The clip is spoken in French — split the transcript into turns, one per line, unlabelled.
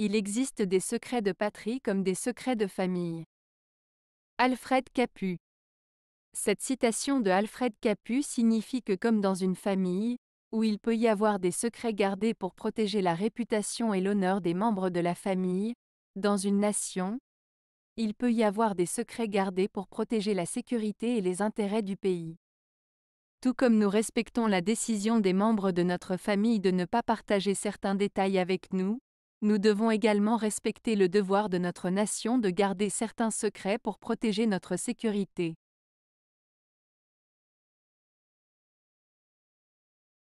Il existe des secrets de patrie comme des secrets de famille. Alfred Capu. Cette citation de Alfred Capu signifie que comme dans une famille, où il peut y avoir des secrets gardés pour protéger la réputation et l'honneur des membres de la famille, dans une nation, il peut y avoir des secrets gardés pour protéger la sécurité et les intérêts du pays. Tout comme nous respectons la décision des membres de notre famille de ne pas partager certains détails avec nous, nous devons également respecter le devoir de notre nation de garder certains secrets pour protéger notre sécurité.